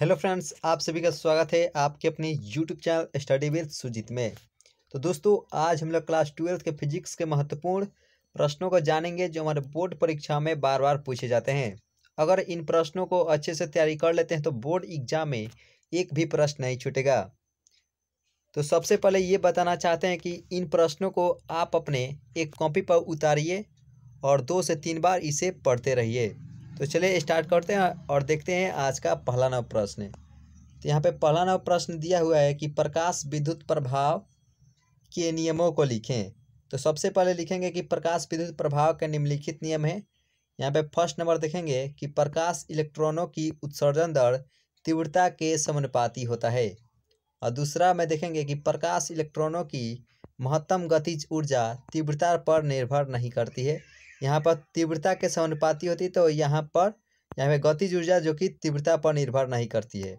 hello friends आप सभी का स्वागत है आपके अपने YouTube channel study with Sujeet में तो दोस्तों आज हम लोग क्लास ट्वेल्थ के फिजिक्स के महत्वपूर्ण प्रश्नों को जानेंगे जो हमारे बोर्ड परीक्षा में बार बार पूछे जाते हैं अगर इन प्रश्नों को अच्छे से तैयारी कर लेते हैं तो बोर्ड एग्जाम में एक भी प्रश्न नहीं छूटेगा तो सबसे पहले ये बताना चाहते हैं कि इन प्रश्नों को आप अपने एक कॉपी पर उतारिए और दो से तीन बार इसे पढ़ते रहिए तो चलिए स्टार्ट करते हैं और देखते हैं आज का पहला नव प्रश्न तो यहाँ पे पहला नव प्रश्न दिया हुआ है कि प्रकाश विद्युत प्रभाव के नियमों को लिखें तो सबसे पहले लिखेंगे कि प्रकाश विद्युत प्रभाव के निम्नलिखित नियम है यहाँ पे फर्स्ट नंबर देखेंगे कि प्रकाश इलेक्ट्रॉनों की उत्सर्जन दर तीव्रता के समानुपाती होता है और दूसरा में देखेंगे कि प्रकाश इलेक्ट्रॉनों की महत्तम गतिज ऊर्जा तीव्रता पर निर्भर नहीं करती है यहाँ पर तीव्रता के समानुपाती होती तो यहाँ पर यहाँ पे गतिज ऊर्जा जो कि तीव्रता पर निर्भर नहीं करती है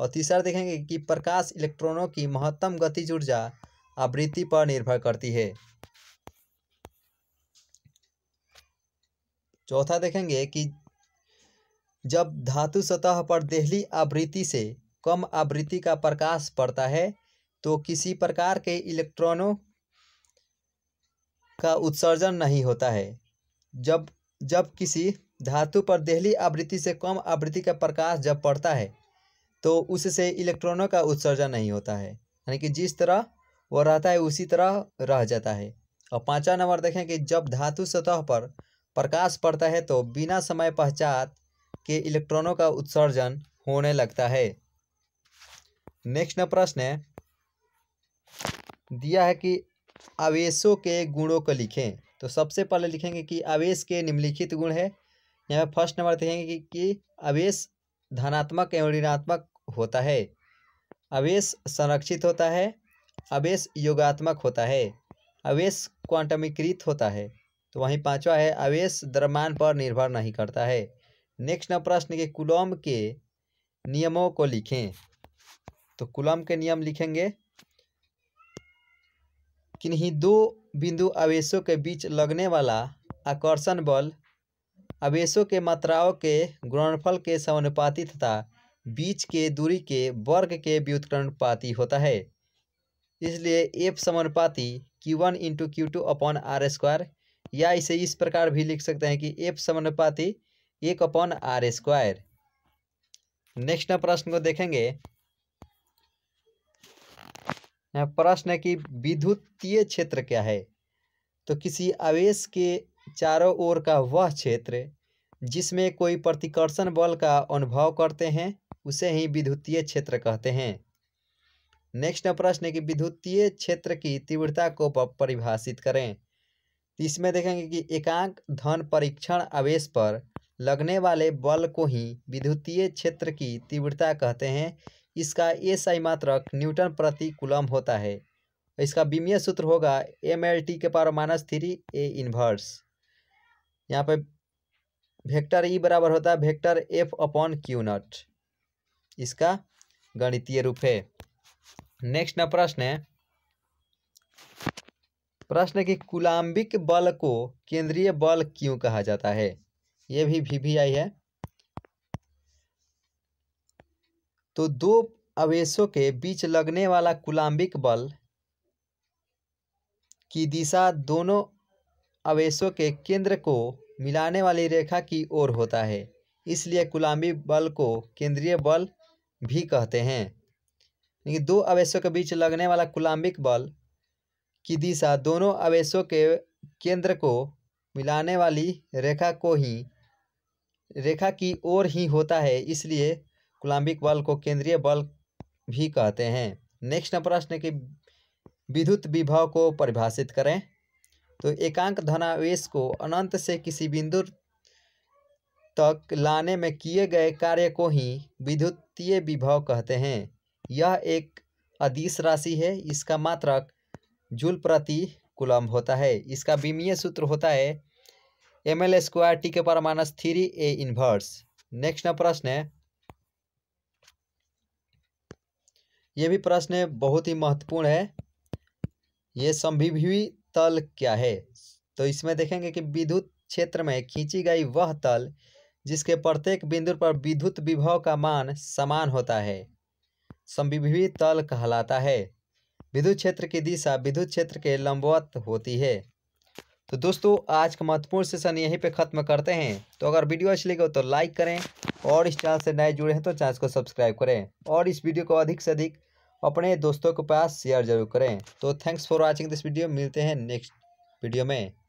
और तीसरा देखेंगे कि प्रकाश इलेक्ट्रॉनों की महत्तम गतिज ऊर्जा आवृत्ति पर निर्भर करती है चौथा देखेंगे कि जब धातु सतह पर देहली आवृत्ति से कम आवृत्ति का प्रकाश पड़ता है तो किसी प्रकार के इलेक्ट्रॉनों का उत्सर्जन नहीं होता है जब जब किसी धातु पर देहली आवृत्ति से कम आवृत्ति का प्रकाश जब पड़ता है तो उससे इलेक्ट्रॉनों का उत्सर्जन नहीं होता है यानी कि जिस तरह वह रहता है उसी तरह रह जाता है और पाँचवा नंबर देखें कि जब धातु सतह पर प्रकाश पड़ता है तो बिना समय पहचान के इलेक्ट्रॉनों का उत्सर्जन होने लगता है नेक्स्ट प्रश्न दिया है कि आवेशों के गुणों को लिखें तो सबसे पहले लिखेंगे कि आवेश के निम्नलिखित गुण है यहाँ पर फर्स्ट नंबर देखेंगे कि, कि आवेश धनात्मक एवं ऋणात्मक होता है आवेश संरक्षित होता है आवेश योगात्मक होता है आवेश क्वांटमीकृत होता है तो वहीं पांचवा है आवेश द्रव्यमान पर निर्भर नहीं करता है नेक्स्ट नंबर प्रश्न के कुलम के नियमों को लिखें तो कुलम के नियम लिखेंगे किन्हीं दो बिंदु आवेशों के बीच लगने वाला आकर्षण बल आवेशों के मात्राओं के गुणनफल के समानुपाती तथा बीच के दूरी के वर्ग के व्युत्क्रमणपाती होता है इसलिए एफ समानुपाती Q one into Q two upon R square या इसे इस प्रकार भी लिख सकते हैं कि एफ समानुपाती एक अपॉन आर स्क्वायर नेक्स्ट प्रश्न को देखेंगे प्रश्न है कि विद्युतीय क्षेत्र क्या है तो किसी आवेश के चारों ओर का वह क्षेत्र जिसमें कोई प्रतिकर्षण बल का अनुभव करते हैं उसे ही विद्युतीय क्षेत्र कहते हैं नेक्स्ट प्रश्न है कि विद्युतीय क्षेत्र की तीव्रता को परिभाषित करें तो इसमें देखेंगे कि एकांक धन परीक्षण आवेश पर लगने वाले बल को ही विद्युतीय क्षेत्र की तीव्रता कहते हैं इसका एसआई मात्रक न्यूटन प्रति कुलम होता है इसका बीमीय सूत्र होगा एम एल टी के power minus three A inverse यहाँ पे वेक्टर ई e बराबर होता है vector F upon Q naught इसका गणितीय रूप है नेक्स्ट ना प्रश्न है प्रश्न कि कुलाम्बिक बल को केंद्रीय बल क्यों कहा जाता है ये भी वी है तो दो आवेशों के बीच लगने वाला कुलाम्बिक बल की दिशा दोनों आवेशों के केंद्र को मिलाने वाली रेखा की ओर होता है इसलिए कुलाम्बिक बल को केंद्रीय बल भी कहते हैं लेकिन दो आवेशों के बीच लगने वाला कुलाम्बिक बल की दिशा दोनों आवेशों के केंद्र को मिलाने वाली रेखा को ही रेखा की ओर ही होता है इसलिए कुलाम्बिक बल को केंद्रीय बल भी कहते हैं नेक्स्ट नंबर प्रश्न की विद्युत विभव को परिभाषित करें तो एकांक धनावेश को अनंत से किसी बिंदु तक लाने में किए गए कार्य को ही विद्युतीय विभव कहते हैं यह एक अदिश राशि है इसका मात्रक जूल प्रति कुलम होता है इसका विमीय सूत्र होता है एम एल स्क्वायर टी के पर minus three A inverse next प्रश्न है ये भी प्रश्न बहुत ही महत्वपूर्ण है ये संभिवी तल क्या है तो इसमें देखेंगे कि विद्युत क्षेत्र में खींची गई वह तल जिसके प्रत्येक बिंदु पर विद्युत विभव का मान समान होता है संविभी तल कहलाता है विद्युत क्षेत्र की दिशा विद्युत क्षेत्र के लंबवत होती है तो दोस्तों आज का महत्वपूर्ण सेशन यहीं पे ख़त्म करते हैं तो अगर वीडियो अच्छी लगे तो लाइक करें और इस चैनल से नए जुड़े हैं तो चैनल को सब्सक्राइब करें और इस वीडियो को अधिक से अधिक अपने दोस्तों के पास शेयर जरूर करें तो thanks for watching this video मिलते हैं नेक्स्ट वीडियो में